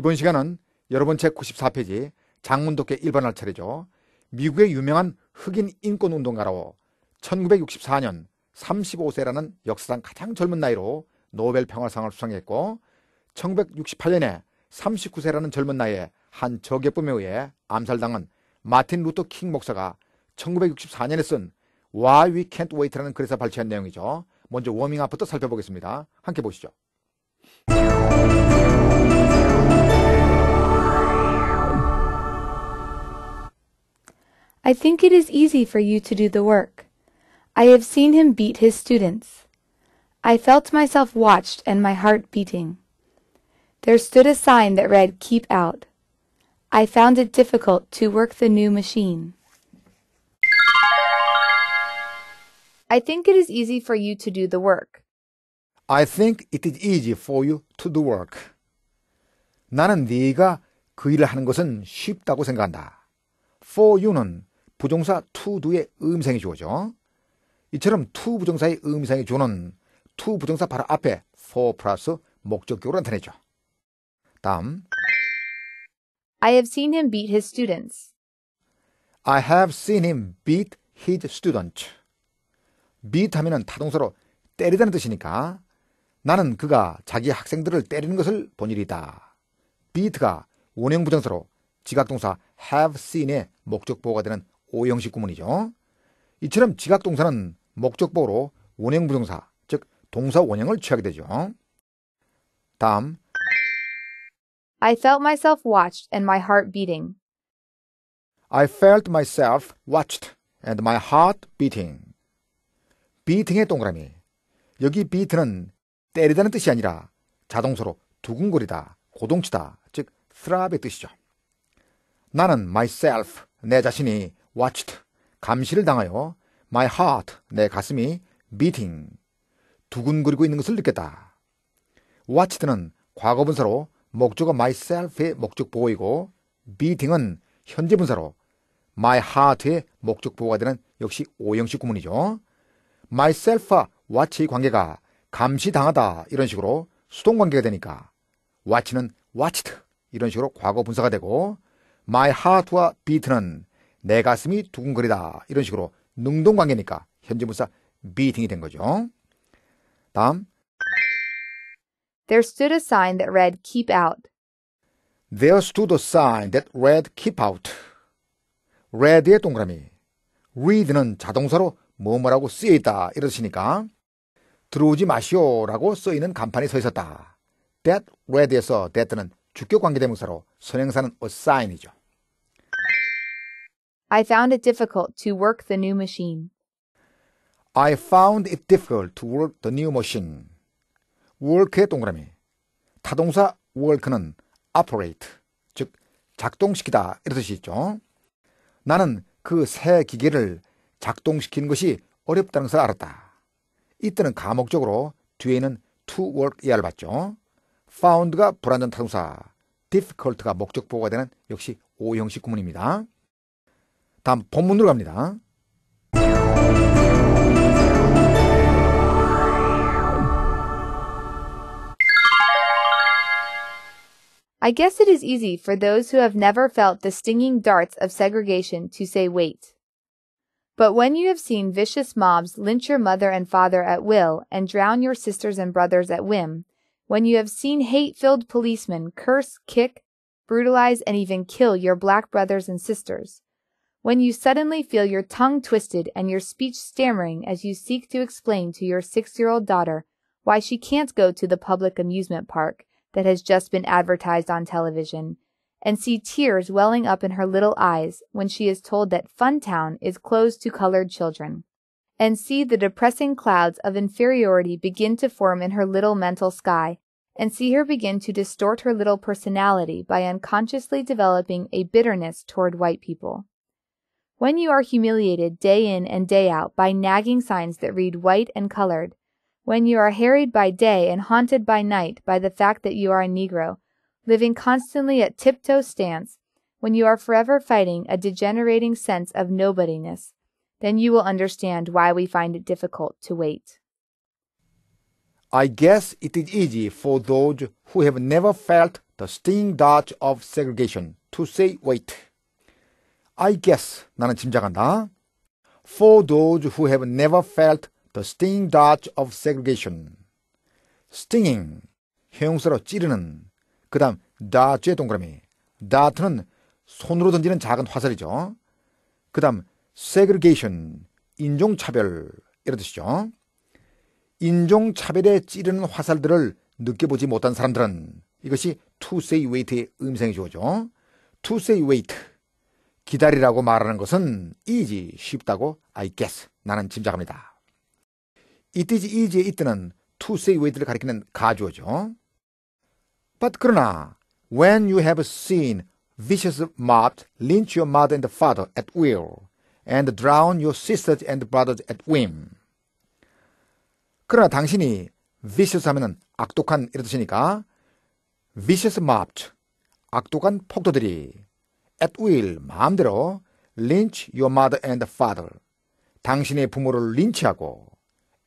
이번 시간은 여러분 책 94페이지 장문독해 1번 할 차례죠. 미국의 유명한 흑인 인권운동가로 1964년 35세라는 역사상 가장 젊은 나이로 노벨 평화상을 수상했고 1968년에 39세라는 젊은 나이에 한 적예범에 의해 암살당한 마틴 루터 킹 목사가 1964년에 쓴 Why We Can't Wait라는 글에서 발췌한 내용이죠. 먼저 워밍업부터 살펴보겠습니다. 함께 보시죠. I think it is easy for you to do the work. I have seen him beat his students. I felt myself watched and my heart beating. There stood a sign that read, Keep Out. I found it difficult to work the new machine. I think it is easy for you to do the work. I think it is easy for you to do work. 나는 네가 그 일을 하는 것은 쉽다고 생각한다. For you는 부정사 투두의 음성이 주어져 이처럼 투 부정사의 음성이 주는 to 부정사 바로 앞에 for 플러스 목적격으로 나타내죠. 다음 I have seen him beat his students. I have seen him beat his students. beat 하면은 타동사로 때리다는 뜻이니까 나는 그가 자기 학생들을 때리는 것을 본 일이다. beat가 원형 부정사로 지각동사 have seen의 목적보호가 되는 오형식 구문이죠. 이처럼 지각동사는 목적보로 원형 부정사, 즉 동사 원형을 취하게 되죠. 다음 I felt myself watched and my heart beating. I felt myself watched and my heart beating. beating의 동그라미. 여기 beat는 때리다는 뜻이 아니라 자동서로 두근거리다, 고동치다, 즉 throbb의 뜻이죠. 나는 myself, 내 자신이 watched 감시를 당하여 my heart 내 가슴이 beating 두근거리고 있는 것을 느꼈다. watched는 과거 분사로 목적어 myself의 목적 보호이고 beating은 현재 분사로 my heart의 목적 보호가 되는 역시 오형식 구문이죠. myself와 watch의 관계가 감시당하다 이런 식으로 수동 관계가 되니까 watch는 watched 이런 식으로 과거 분사가 되고 my heart와 beat는 내 가슴이 두근거리다. 이런 식으로 능동관계니까 현재분사 meeting이 된 거죠. 다음 There stood a sign that read keep out. There stood a sign that read keep out. r e d 의 동그라미. read는 자동사로 뭐뭐라고 쓰여 있다 이러시니까 들어오지 마시오라고 써 있는 간판이 서 있었다. that r e d 에서 that는 주격 관계대명사로 선행사는 assign이죠. I found it difficult to work the new machine. I found it difficult to work the new machine. work의 동그라미. 타동사 work는 operate, 즉 작동시키다 이런 뜻이 있죠. 나는 그 새 기계를 작동시키는 것이 어렵다는 것을 알았다. 이때는 감목적으로 뒤에 는 to work er를 봤죠. found가 불완전 타동사, difficult가 목적보호가 되는 역시 오형식 구문입니다. 다음 본문으로 갑니다. I guess it is easy for those who have never felt the stinging darts of segregation to say wait. But when you have seen vicious mobs lynch your mother and father at will and drown your sisters and brothers at whim, when you have seen hate-filled policemen curse, kick, brutalize, and even kill your black brothers and sisters, when you suddenly feel your tongue twisted and your speech stammering as you seek to explain to your six year old daughter why she can't go to the public amusement park that has just been advertised on television, and see tears welling up in her little eyes when she is told that Funtown is closed to colored children, and see the depressing clouds of inferiority begin to form in her little mental sky, and see her begin to distort her little personality by unconsciously developing a bitterness toward white people. When you are humiliated day in and day out by nagging signs that read white and colored, when you are harried by day and haunted by night by the fact that you are a Negro, living constantly at tiptoe stance, when you are forever fighting a degenerating sense of nobodiness, then you will understand why we find it difficult to wait. I guess it is easy for those who have never felt the sting dart of segregation to say wait. I guess 나는 짐작한다. For those who have never felt the sting dart of segregation. stinging 형용사로 찌르는 그다음 dart의 동그라미. dart는 손으로 던지는 작은 화살이죠. 그다음 segregation 인종 차별 이런 뜻이죠. 인종 차별에 찌르는 화살들을 느껴보지 못한 사람들은 이것이 투세이 웨이트의 음성이 주어죠. 투세이 웨이트 기다리라고 말하는 것은 easy, 쉽다고 I guess, 나는 짐작합니다. it is easy의 it는 to say with를 가리키는 가주어죠. But 그러나 when you have seen vicious mob lynch your mother and father at will and drown your sisters and brothers at whim. 그러나 당신이 vicious 하면은 악독한 이런 뜻이니까 vicious mob, 악독한 폭도들이 at will 마음대로 lynch your mother and father 당신의 부모를 린치하고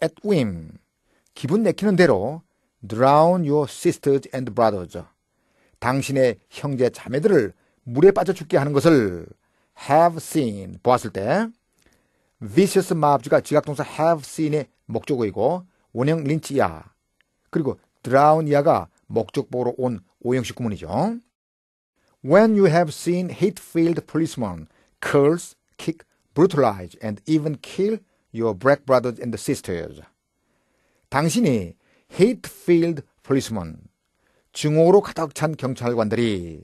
at whim 기분 내키는 대로 drown your sisters and brothers 당신의 형제 자매들을 물에 빠져 죽게 하는 것을 have seen 보았을 때 vicious mobs가 지각동사 have seen의 목적어이고 원형 린치야 그리고 drown이야가 목적보로 온 오형식 구문이죠. When you have seen hate-filled policemen curse, kick, brutalize, and even kill your black brothers and sisters. 당신이 hate-filled policemen, 증오로 가득 찬 경찰관들이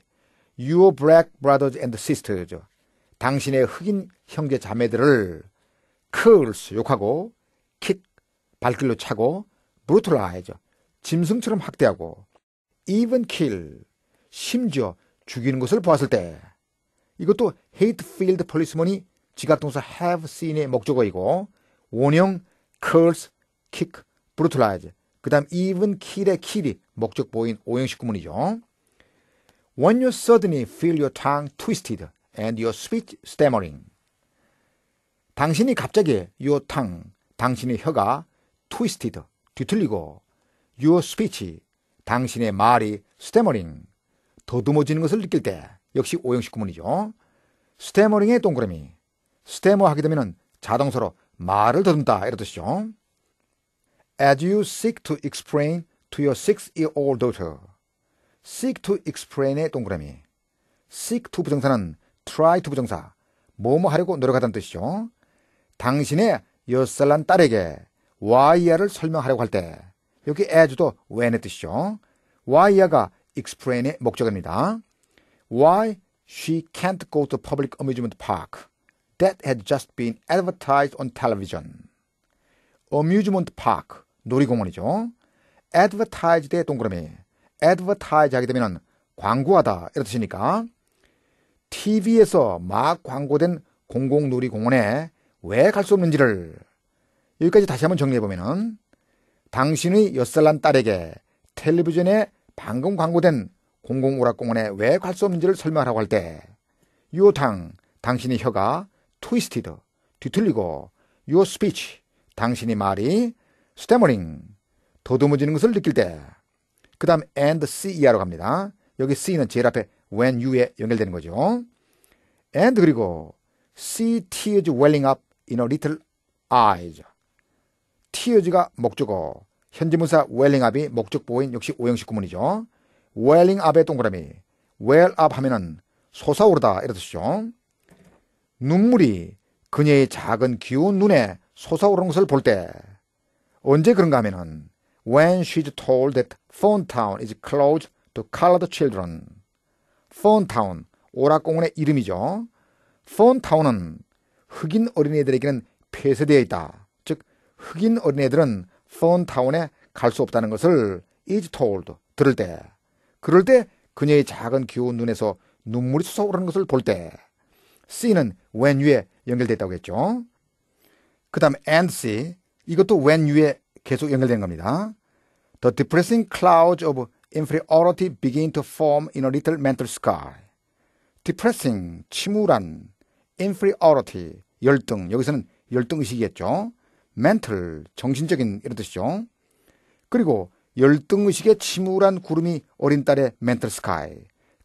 your black brothers and sisters, 당신의 흑인 형제 자매들을 curse, 욕하고, kick, 발길로 차고, brutalize, 짐승처럼 학대하고, even kill, 심지어 죽이는 것을 보았을 때 이것도 hate field policeman이 지각동사 have seen의 목적어이고 원형 curse, kick, brutalize 그 다음 even kill의 kill이 목적보인 오형식 구문이죠. When you suddenly feel your tongue twisted and your speech stammering 당신이 갑자기 your tongue, 당신의 혀가 twisted, 뒤틀리고 your speech, 당신의 말이 stammering 더듬어지는 것을 느낄 때 역시 오형식 구문이죠. 스테머링의 동그라미. 스테머 하게 되면 자동서로 말을 더듬다 이런 뜻이죠. As you seek to explain to your six-year-old daughter. seek to explain의 동그라미. seek to 부정사는 try to 부정사. 뭐뭐 하려고 노력하다는 뜻이죠. 당신의 10살난 딸에게 why야를 설명하려고 할 때 여기 as도 when의 뜻이죠. why야가 e x p l a i n 의 목적입니다. Why she can't go to public amusement park that had just been advertised on television. amusement park 놀이공원이죠. advertised의 동그라미. advertise 하게 되면 광고하다 이런 뜻이니까 TV에서 막 광고된 공공놀이공원에 왜 갈 수 없는지를 여기까지 다시 한번 정리해보면은 당신의 엿살난 딸에게 텔레비전에 방금 광고된 공공오락공원에 왜 갈 수 없는지를 설명하라고 할때요오탕 당신의 혀가 트위스티드 뒤틀리고 요 스피치 당신이 말이 스태머링 더듬어지는 것을 느낄 때그 다음 and CER로 갑니다. 여기 C는 제일 앞에 when you에 연결되는 거죠. and 그리고 C tears welling up in a little eyes tears가 목적어 현지문사 웰링압이 목적보인 역시 오형식 구문이죠. 웰링압의 동그라미 웰압 하면은 솟아오르다 이런 뜻이죠. 눈물이 그녀의 작은 귀여운 눈에 솟아오르는 것을 볼 때 언제 그런가 하면은 When she's told that Phonetown is closed to colored children. Phonetown, 오락공원의 이름이죠. Phonetown은 흑인 어린애들에게는 폐쇄되어 있다. 즉, 흑인 어린애들은 썬타운에 갈 수 없다는 것을 is told 들을 때 그럴 때 그녀의 작은 귀여운 눈에서 눈물이 솟아오르는 것을 볼 때 c 는 when 위에 연결됐다고 했죠. 그 다음 and s 이것도 when 위에 계속 연결된 겁니다. The depressing clouds of inferiority begin to form in a little mental sky. depressing, 침울한, inferiority, 열등. 여기서는 열등의식이겠죠. 멘탈, 정신적인 이런 뜻이죠. 그리고 열등 의식의 침울한 구름이 어린 딸의 멘탈 스카이,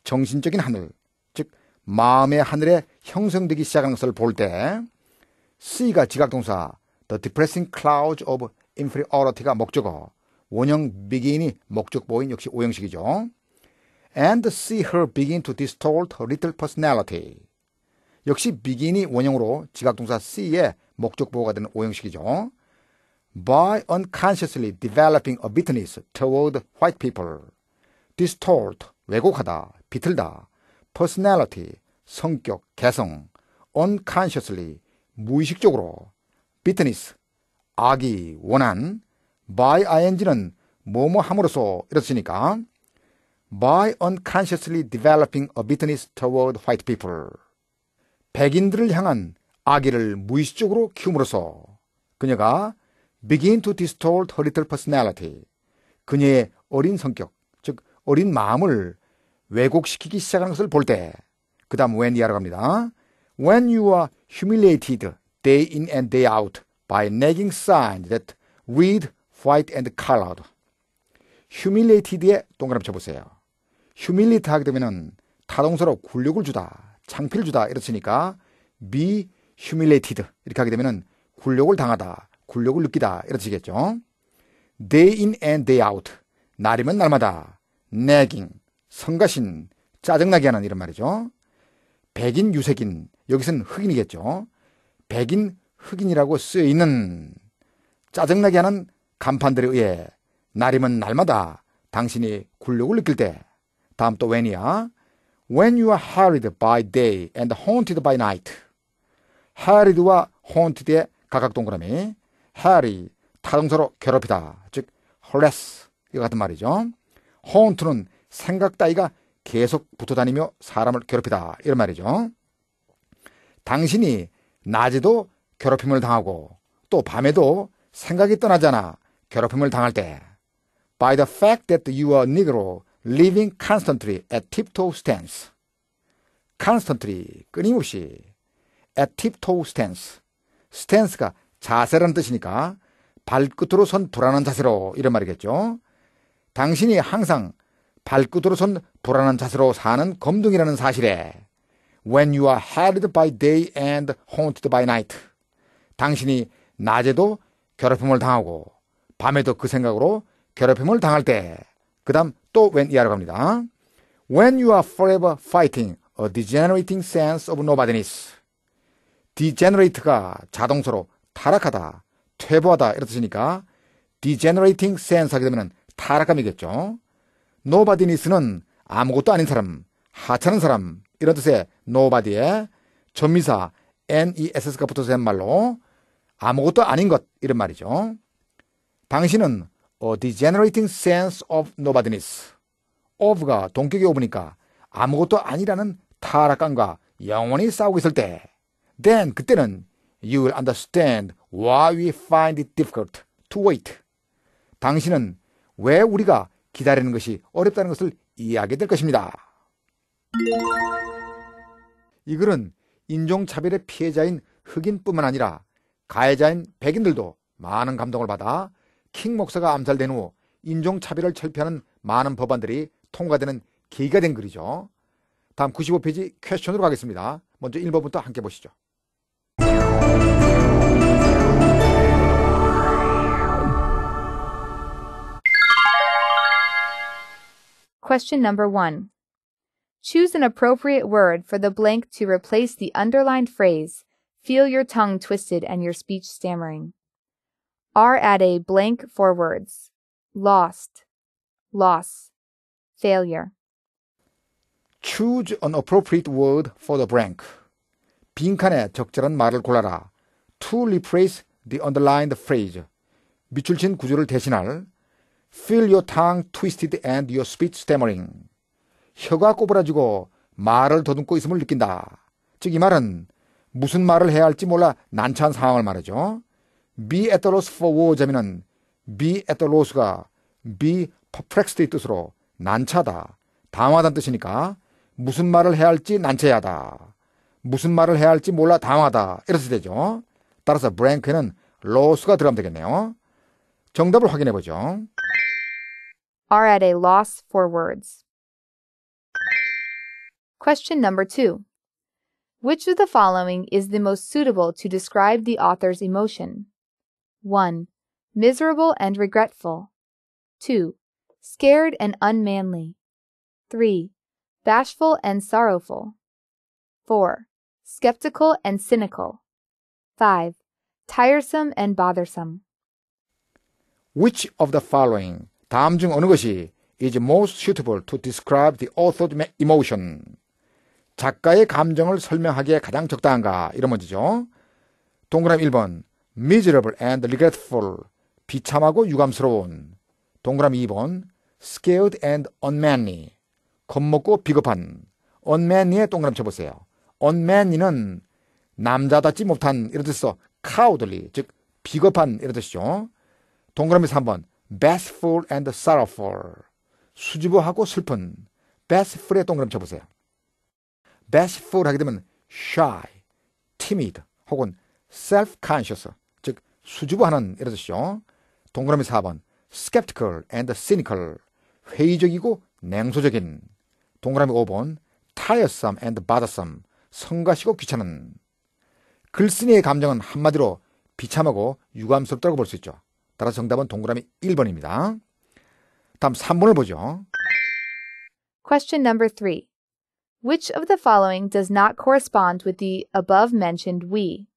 정신적인 하늘, 즉 마음의 하늘에 형성되기 시작하는 것을 볼때 C가 지각동사 The Depressing Clouds of Inferiority가 목적어, 원형 비기인이 목적보인 역시 오형식이죠. And see her begin to distort her little personality. 역시 비기인이 원형으로 지각동사 C에 목적 보호가 되는 오형식이죠. by unconsciously developing a bitterness toward white people, distort, 왜곡하다, 비틀다, personality, 성격, 개성, unconsciously, 무의식적으로, bitterness, 악이, 원한, by ing는 뭐뭐 함으로써 이렇으니까 by unconsciously developing a bitterness toward white people, 백인들을 향한 아기를 무의식적으로 키움으로써 그녀가 begin to distort her little personality. 그녀의 어린 성격, 즉 어린 마음을 왜곡시키기 시작하는 것을 볼 때, 그 다음 when 이하로 갑니다. When you are humiliated day in and day out by nagging signs that read, white and c o l o r e humiliated에 동그라미 쳐보세요. humiliate 하게 되면은 타동서로 굴욕을 주다, 창피를 주다 이렇으니까 be humiliated 이렇게 하게 되면은 굴욕을 당하다, 굴욕을 느끼다 이런 뜻이겠죠. day in and day out 날이면 날마다 nagging 성가신 짜증나게 하는 이런 말이죠. 백인 유색인 여기서는 흑인이겠죠. 백인 흑인이라고 쓰여 있는 짜증나게 하는 간판들에 의해 날이면 날마다 당신이 굴욕을 느낄 때 다음 또 when이야. When you are h a r r i e d by day and haunted by night. 해리드와 헌트드의 각각 동그라미 해리 타동사로 괴롭히다 즉 harass 이 같은 말이죠. 헌트는 생각 따위가 계속 붙어 다니며 사람을 괴롭히다 이런 말이죠. 당신이 낮에도 괴롭힘을 당하고 또 밤에도 생각이 떠나잖아 괴롭힘을 당할 때 by the fact that you are negro living constantly at tiptoe stance constantly 끊임없이 at tiptoe stance. s t a 가자세라는 뜻이니까 발끝으로 선 불안한 자세로 이런 말이겠죠. 당신이 항상 발끝으로 선 불안한 자세로 사는 검둥이라는 사실에 when you are hated by day and haunted by night. 당신이 낮에도 괴롭힘을 당하고 밤에도 그 생각으로 괴롭힘을 당할 때. 그다음 또 when 이하로 갑니다. When you are forever fighting a degenerating sense of nobodyness. 디제너레이트가 자동서로 타락하다, 퇴보하다 이렇 뜻이니까 디제너레이팅 센스 하게 되면 타락감이겠죠. 노바디니스는 아무것도 아닌 사람, 하찮은 사람 이런 뜻의 노바디 o 에 전미사 ness가 붙어서 한 말로 아무것도 아닌 것 이런 말이죠. 당신은 a degenerating sense of nobodyness. of가 동격이 오보니까 아무것도 아니라는 타락감과 영원히 싸우고 있을 때 then 그때는 you will understand why we find it difficult to wait. 당신은 왜 우리가 기다리는 것이 어렵다는 것을 이해하게 될 것입니다. 이 글은 인종차별의 피해자인 흑인뿐만 아니라 가해자인 백인들도 많은 감동을 받아 킹 목사가 암살된 후 인종차별을 철폐하는 많은 법안들이 통과되는 계기가 된 글이죠. 다음 95페이지 퀘션으로 가겠습니다. 먼저 1번부터 함께 보시죠. Question number one. Choose an appropriate word for the blank to replace the underlined phrase, feel your tongue twisted and your speech stammering. Are at a blank for words. Lost. Loss. Failure. Choose an appropriate word for the blank. 빈칸에 적절한 말을 골라라. To replace the underlined phrase. 밑줄 친 구조를 대신할 Feel your tongue twisted and your speech stammering. 혀가 꼬부라지고 말을 더듬고 있음을 느낀다. 즉 이 말은 무슨 말을 해야 할지 몰라 난처한 상황을 말이죠. be at the loss for war 자면 be at the loss가 be perplexed의 뜻으로 난처하다, 당황하다는 뜻이니까 무슨 말을 해야 할지 난처해야 하다. 무슨 말을 해야 할지 몰라 당하다. 따라서 브랭크는 로스가 들어가면 되겠네요. 정답을 확인해 보죠. are at a loss for words. Question number two. Which of the following is the most suitable to describe the author's emotion? 1. Miserable and regretful. 2. Scared and unmanly. 3. Bashful and sorrowful. 4. skeptical and cynical. 5. tiresome and bothersome. Which of the following 다음 중 어느 것이 is most suitable to describe the author's emotion? 작가의 감정을 설명하기에 가장 적당한가? 이런 문제죠. 동그라미 1번 miserable and regretful 비참하고 유감스러운 동그라미 2번 scared and unmanly 겁먹고 비겁한 unmanly의 동그라미 쳐보세요. 언맨이는 남자답지 못한 이런 뜻에서 cowardly 즉 비겁한 이런 뜻이죠. 동그라미 3번 bashful and sorrowful 수줍어하고 슬픈 b a s h f u l 의 동그라미 쳐보세요. bashful 하게 되면 shy, timid 혹은 self-conscious 즉 수줍어하는 이런 뜻이죠. 동그라미 4번 skeptical and cynical 회의적이고 냉소적인 동그라미 5번 tiresome and bothersome 성가시고 귀찮은 글쓴이의 감정은 한마디로 비참하고 유감스럽다고 볼 수 있죠. 따라서 정답은 동그라미 1번입니다. 다음 3번을 보죠. Question number 3. Which of the following does not correspond with the above mentioned we?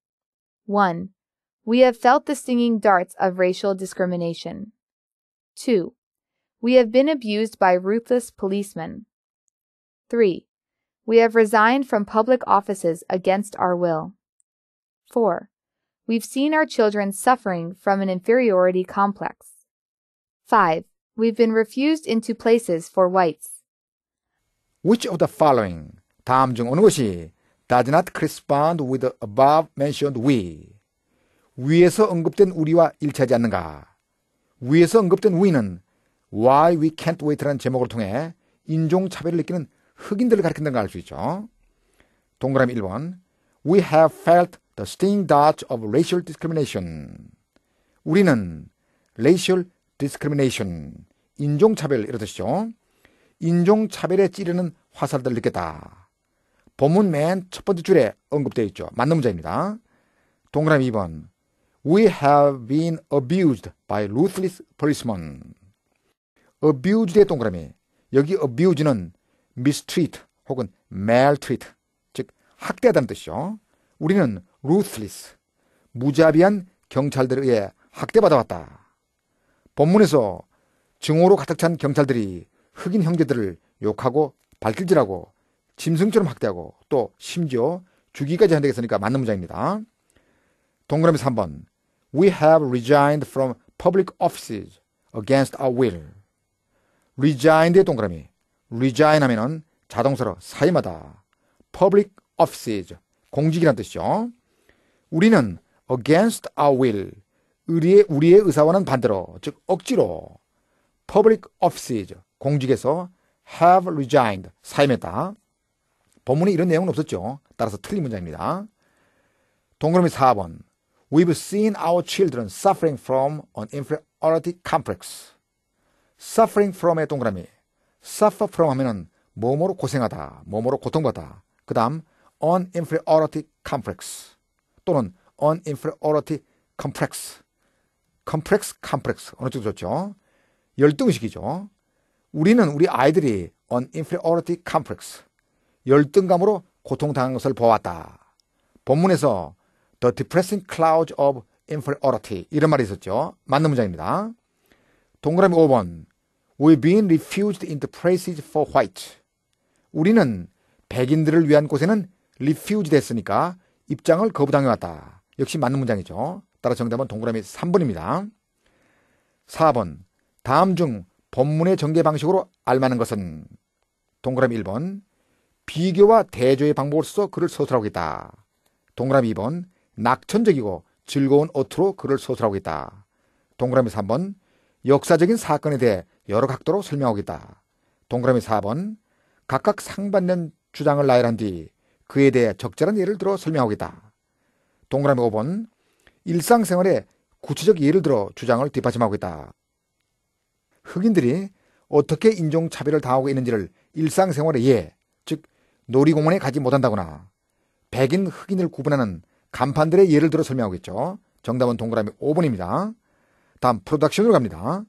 1. We have felt the stinging darts of racial discrimination. 2. We have been abused by ruthless policemen. 3. We have resigned from public offices against our will. 4. We've seen our children suffering from an inferiority complex. 5. We've been refused into places for whites. Which of the following, 다음 중 어느 것이 does not correspond with the above mentioned we? 위에서 언급된 우리와 일치하지 않는가? 위에서 언급된 we는 Why We Can't Wait라는 제목을 통해 인종차별을 느끼는 흑인들을 가리킨다는 걸알수 있죠. 동그라미 1번. We have felt the sting dart of racial discrimination. 우리는 racial discrimination, 인종차별 이런 듯이죠 인종차별에 찌르는 화살들을 느꼈다. 본문 맨첫 번째 줄에 언급되어 있죠. 맞는 문제입니다. 동그라미 2번. We have been abused by ruthless policemen. abused의 동그라미. 여기 abuse는 mistreat 혹은 maltreat 즉 학대하다는 뜻이죠. 우리는 ruthless 무자비한 경찰들에 의해 학대받아왔다. 본문에서 증오로 가득 찬 경찰들이 흑인 형제들을 욕하고 발길질하고 짐승처럼 학대하고 또 심지어 주기까지 한다고 했으니까 맞는 문장입니다. 동그라미 3번 We have resigned from public offices against our will. resigned의 동그라미 resign 하면은 자동사로 사임하다. public offices 공직이란 뜻이죠. 우리는 against our will 우리의 우리의 의사와는 반대로 즉 억지로 public offices 공직에서 have resigned 사임했다. 본문에 이런 내용은 없었죠. 따라서 틀린 문장입니다. 동그라미 4번 We've seen our children suffering from an inferiority complex. suffering from의 동그라미 suffer from 하면은 몸으로 고생하다, 몸으로 고통받아. 그 다음 uninferiority complex 또는 uninferiority complex complex complex 어느 쪽도 좋죠. 열등식이죠 우리는 우리 아이들이 uninferiority complex 열등감으로 고통당한 것을 보았다. 본문에서 the depressing cloud s of inferiority 이런 말이 있었죠. 맞는 문장입니다. 동그라미 5번 We're b e i n refused in the places for white. 우리는 백인들을 위한 곳에는 refused 됐으니까 입장을 거부당해왔다. 역시 맞는 문장이죠. 따라 정답은 동그라미 3번입니다. 4번. 다음 중 본문의 전개 방식으로 알맞는 것은 동그라미 1번. 비교와 대조의 방법을 써서 그를 서술하고 있다. 동그라미 2번. 낙천적이고 즐거운 어투로 글을 서술하고 있다. 동그라미 3번. 역사적인 사건에 대해 여러 각도로 설명하겠다. 동그라미 4번 각각 상반된 주장을 나열한 뒤 그에 대해 적절한 예를 들어 설명하겠다. 동그라미 5번 일상생활에 구체적 예를 들어 주장을 뒷받침하고 있다. 흑인들이 어떻게 인종차별을 당하고 있는지를 일상생활의 예, 즉 놀이공원에 가지 못한다거나 백인 흑인을 구분하는 간판들의 예를 들어 설명하고 있죠. 정답은 동그라미 5번입니다. 다음 프로덕션으로 갑니다.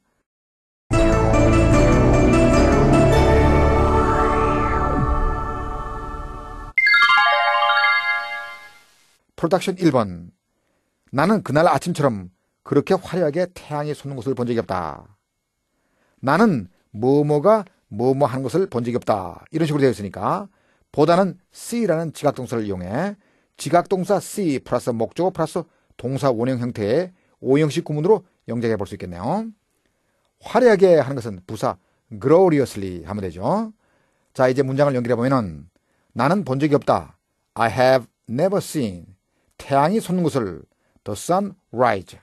프로덕션 1번. 나는 그날 아침처럼 그렇게 화려하게 태양이 솟는 것을 본 적이 없다. 나는 뭐뭐가 뭐뭐 하는 것을 본 적이 없다. 이런 식으로 되어 있으니까 보다는 C라는 지각동사를 이용해 지각동사 C 플러스 목적어 플러스 동사 원형 형태의 오형식 구문으로 영작해 볼 수 있겠네요. 화려하게 하는 것은 부사 gloriously 하면 되죠. 자 이제 문장을 연결해 보면은 나는 본 적이 없다. I have never seen 태양이 솟는 곳을 The Sun Rise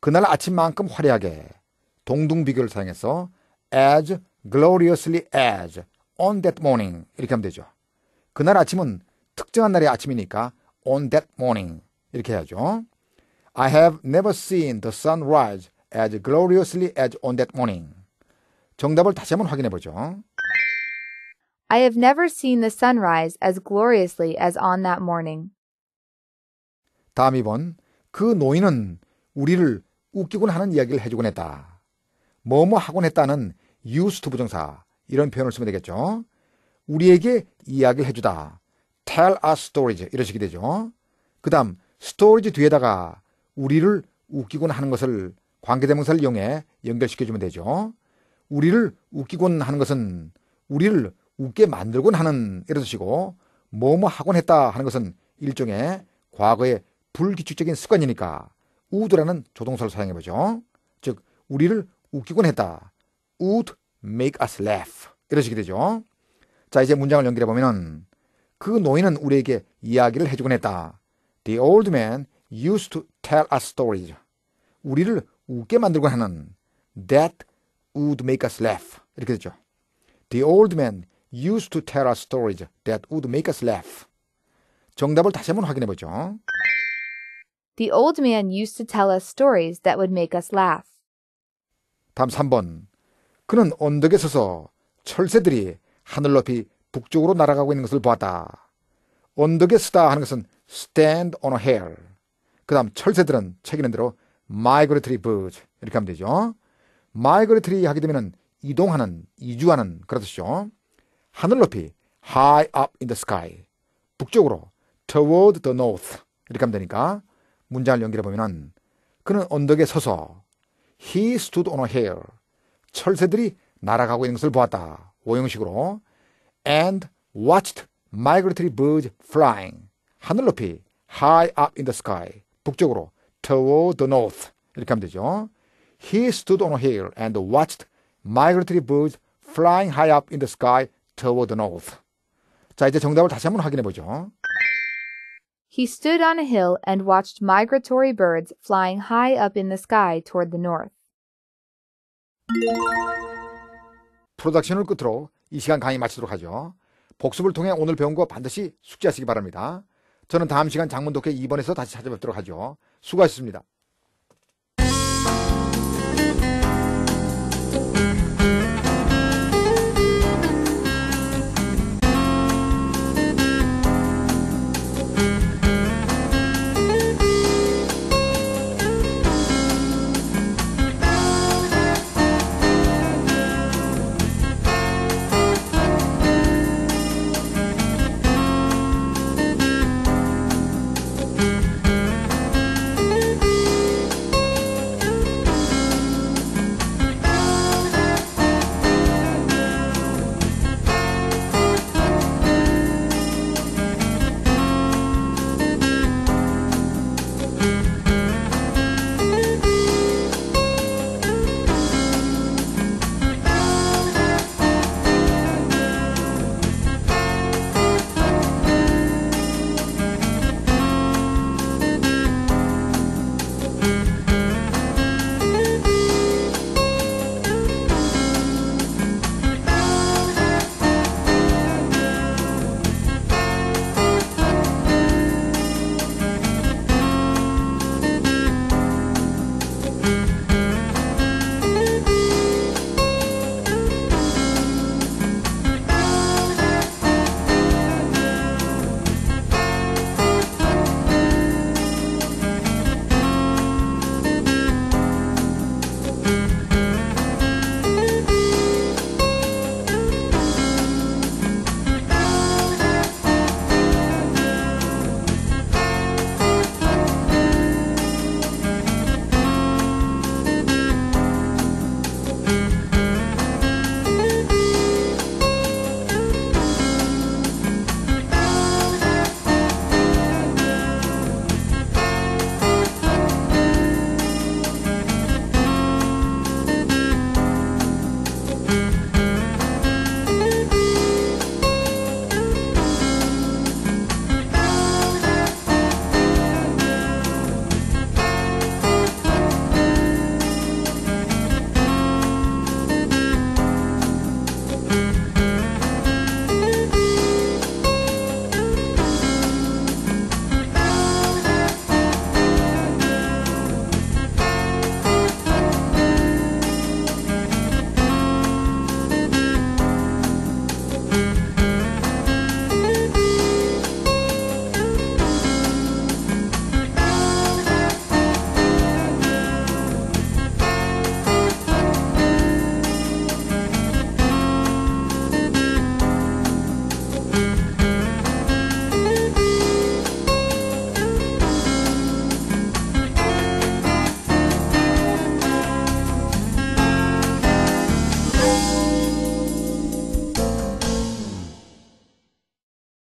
그날 아침만큼 화려하게 동등 비교를 사용해서 as gloriously as on that morning 이렇게 하면 되죠. 그날 아침은 특정한 날의 아침이니까 on that morning 이렇게 해야죠. I have never seen the sun rise as gloriously as on that morning. 정답을 다시 한번 확인해 보죠. I have never seen the sunrise as gloriously as on that morning. 다음 2번 그 노인은 우리를 웃기곤 하는 이야기를 해주곤 했다. 뭐뭐 뭐 하곤 했다는 used 부정사 이런 표현을 쓰면 되겠죠. 우리에게 이야기를 해주다. tell us stories 이러시게 되죠. 그 다음 stories 뒤에다가 우리를 웃기곤 하는 것을 관계대명사를 이용해 연결시켜주면 되죠. 우리를 웃기곤 하는 것은 우리를 웃게 만들곤 하는 이런 뜻이고 뭐뭐 뭐 하곤 했다 하는 것은 일종의 과거의 불규칙적인 습관이니까 would라는 조동사를 사용해 보죠. 즉 우리를 웃기곤 했다. would make us laugh. 이런 식이 되죠. 자, 이제 문장을 연결해 보면은 그 노인은 우리에게 이야기를 해 주곤 했다. The old man used to tell us stories. 우리를 웃게 만들곤 하는 that would make us laugh. 이렇게 되죠. The old man used to tell us stories that would make us laugh. 정답을 다시 한번 확인해 보죠. The old man used to tell us stories that would make us laugh. 다음 3번. 그는 언덕에 서서 철새들이 하늘 높이 북쪽으로 날아가고 있는 것을 보았다. 언덕에 서다 하는 것은 stand on a hill. 그 다음 철새들은 책 있는 대로 migratory birds. 이렇게 하면 되죠. migratory 하게 되면 이동하는, 이주하는 그런 뜻이죠. 하늘 높이 high up in the sky. 북쪽으로 toward the north. 이렇게 하면 되니까 문장을 연결해 보면은 그는 언덕에 서서 he stood on a hill 철새들이 날아가고 있는 것을 보았다. 오형식으로 and watched migratory birds flying 하늘 높이 high up in the sky 북쪽으로 toward the north 이렇게 하면 되죠. He stood on a hill and watched migratory birds flying high up in the sky toward the north. 자, 이제 정답을 다시 한번 확인해 보죠. He stood on a hill and watched migratory birds flying high up in the sky toward the north. 프로덕션을 끝으로 이 시간 강의 마치도록 하죠. 복습을 통해 오늘 배운 거 반드시 숙지하시기 바랍니다. 저는 다음 시간 장문 독해 2번에서 다시 찾아뵙도록 하죠. 수고하셨습니다.